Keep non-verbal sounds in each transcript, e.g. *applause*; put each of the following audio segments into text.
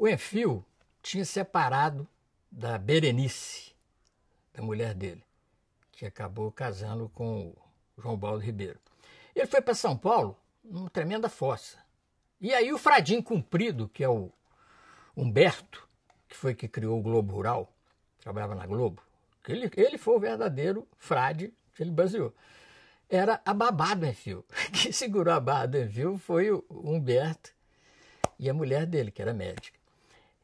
O Enfio tinha separado da Berenice, da mulher dele, que acabou casando com o João Baldo Ribeiro. Ele foi para São Paulo numa tremenda fossa. E aí o Fradinho Cumprido, que é o Humberto, que foi que criou o Globo Rural, trabalhava na Globo, ele, ele foi o verdadeiro frade que ele baseou. Era a babá do Enfio. *laughs* Quem segurou a barra do Enfio foi o Humberto e a mulher dele, que era médica.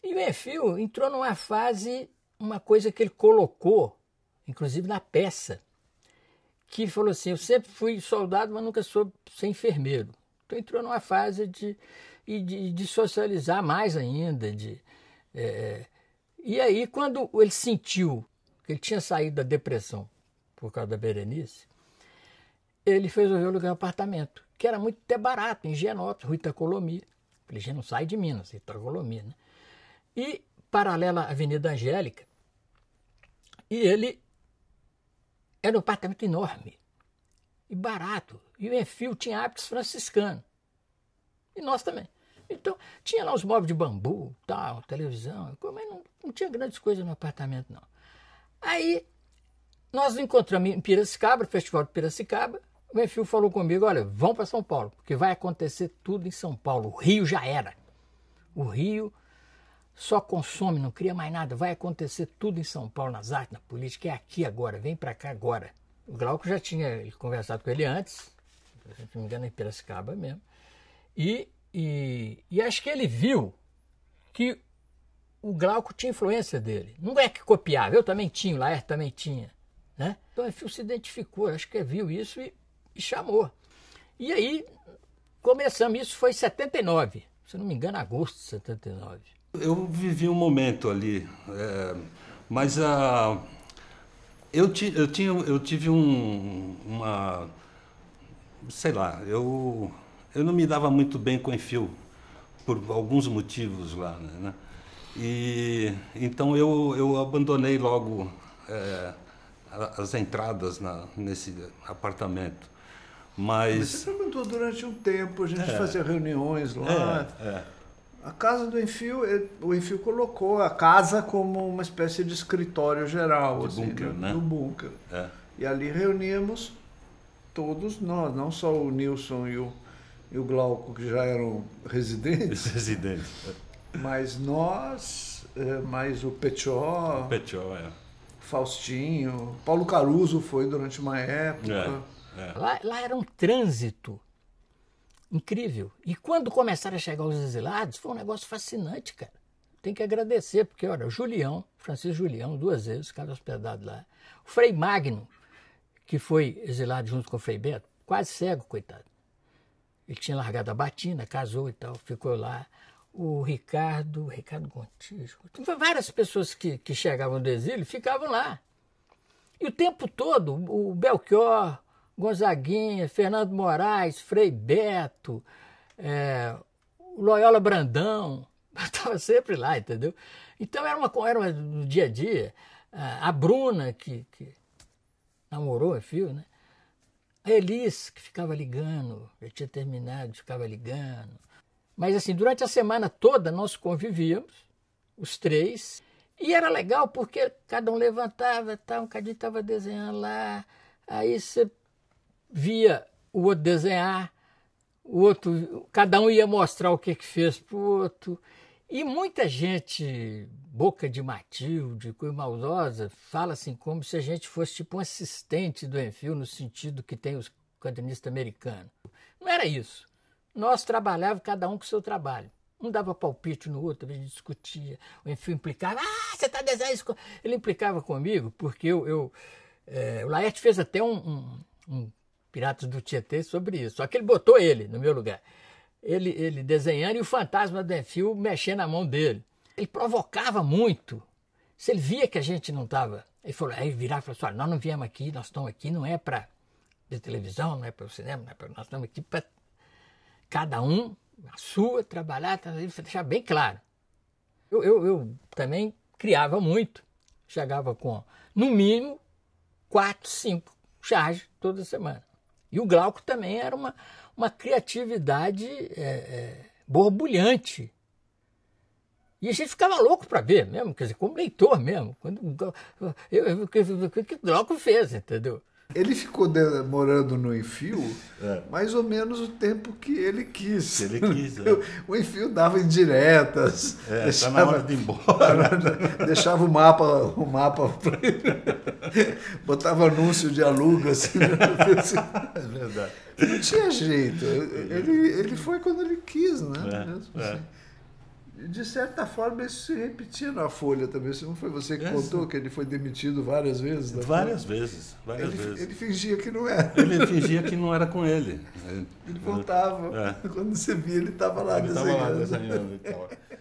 E o Enfio entrou numa fase, uma coisa que ele colocou, inclusive na peça, que falou assim: Eu sempre fui soldado, mas nunca soube ser enfermeiro. Então entrou numa fase de, de, de socializar mais ainda. De, é... E aí, quando ele sentiu que ele tinha saído da depressão por causa da Berenice, ele resolveu alugar um apartamento, que era muito até barato, em Genópolis, Rua Itacolomi. Ele já não sai de Minas, Itacolomi, né? e paralela à Avenida Angélica. E ele era um apartamento enorme e barato. E o Enfio tinha hábitos franciscanos. E nós também. Então, tinha lá os móveis de bambu, tal, televisão, mas não, não tinha grandes coisas no apartamento, não. Aí, nós nos encontramos em Piracicaba, Festival de Piracicaba. O Enfio falou comigo, olha, vão para São Paulo, porque vai acontecer tudo em São Paulo. O Rio já era. O Rio só consome, não cria mais nada. Vai acontecer tudo em São Paulo, nas artes, na política. É aqui agora, vem para cá agora. O Glauco já tinha conversado com ele antes, se não me engano, em Piracicaba mesmo. E, e, e acho que ele viu que o Glauco tinha influência dele. Não é que copiava, eu também tinha, o Laerte também tinha. Né? Então, ele se identificou, acho que viu isso e, e chamou. E aí, começamos, isso foi em 79, se não me engano, agosto de 79. Eu vivi um momento ali, é, mas a, eu, ti, eu, tinha, eu tive um, uma. Sei lá, eu, eu não me dava muito bem com o Enfio, por alguns motivos lá. Né, né? E, então eu, eu abandonei logo é, as entradas na, nesse apartamento. Mas... Mas você perguntou durante um tempo, a gente é. fazia reuniões lá. É, é. A casa do Enfio, eh, o Enfio colocou a casa como uma espécie de escritório geral, do assim, bunker, né? né? bunker. É. E ali reuníamos todos nós, não só o Nilson e o, e o Glauco, que já eram *laughs* residentes. Residentes. É. Mas nós, eh, mais o Petió. O Petió, é. Faustinho, Paulo Caruso foi durante uma época. É, é. Lá, lá era um trânsito Incrível. E quando começaram a chegar os exilados, foi um negócio fascinante, cara. Tem que agradecer, porque, olha, o Julião, Francisco Julião, duas vezes, cara hospedado lá. O Frei Magno, que foi exilado junto com o Frei Beto, quase cego, coitado. Ele tinha largado a batina, casou e tal, ficou lá. O Ricardo, Ricardo Gontijo, várias pessoas que, que chegavam do exílio ficavam lá. E o tempo todo, o Belchior, Gonzaguinha, Fernando Moraes, Frei Beto, é, Loyola Brandão, estava *laughs* sempre lá, entendeu? Então era uma era uma, no dia a dia. A Bruna, que, que namorou a é Fio, né? A Elis, que ficava ligando, já tinha terminado, ficava ligando. Mas assim, durante a semana toda nós convivíamos, os três, e era legal porque cada um levantava, tá, um cadinho estava desenhando lá, aí você via o outro desenhar, o outro, cada um ia mostrar o que, que fez para o outro. E muita gente, boca de Matilde, coisa maldosa, fala assim como se a gente fosse tipo um assistente do Enfio, no sentido que tem os quadrinistas americanos. Não era isso. Nós trabalhávamos cada um com o seu trabalho. Um dava palpite no outro, a gente discutia. O Enfio implicava, ah, você está desenhando isso. Ele implicava comigo, porque eu, eu é, o Laerte fez até um, um, um Piratas do Tietê sobre isso. Só que ele botou ele no meu lugar. Ele, ele desenhando e o fantasma do Enfio mexendo na mão dele. Ele provocava muito. Se ele via que a gente não estava. Ele falou, aí virar, e falou assim: olha, nós não viemos aqui, nós estamos aqui, não é para de televisão, não é para o cinema, não é pra, nós estamos aqui para cada um, a sua, trabalhar, tá, deixar bem claro. Eu, eu, eu, também criava muito, chegava com, no mínimo, quatro, cinco charges toda semana. E o Glauco também era uma, uma criatividade é, é, borbulhante. E a gente ficava louco para ver mesmo, quer dizer, como leitor mesmo. Quando, eu, o que o Glauco fez, entendeu? Ele ficou de, morando no Enfio é. mais ou menos o tempo que ele quis. Ele quis, é. *laughs* O Enfio dava indiretas. É, tá deixava, *laughs* tá na hora de ir embora. Deixava o mapa, o mapa *laughs* botava anúncio de aluga. Assim, né? é verdade. Não tinha jeito. É. Ele, ele foi quando ele quis, né? É, é. assim de certa forma, isso se repetia na Folha também. Isso não foi você que é, contou sim. que ele foi demitido várias vezes? Várias Folha? vezes. Várias ele, vezes. Ele fingia que não era. Ele fingia que não era com ele. Ele voltava. É. Quando você via, ele estava lá ele desenhando. Tava lá desenhando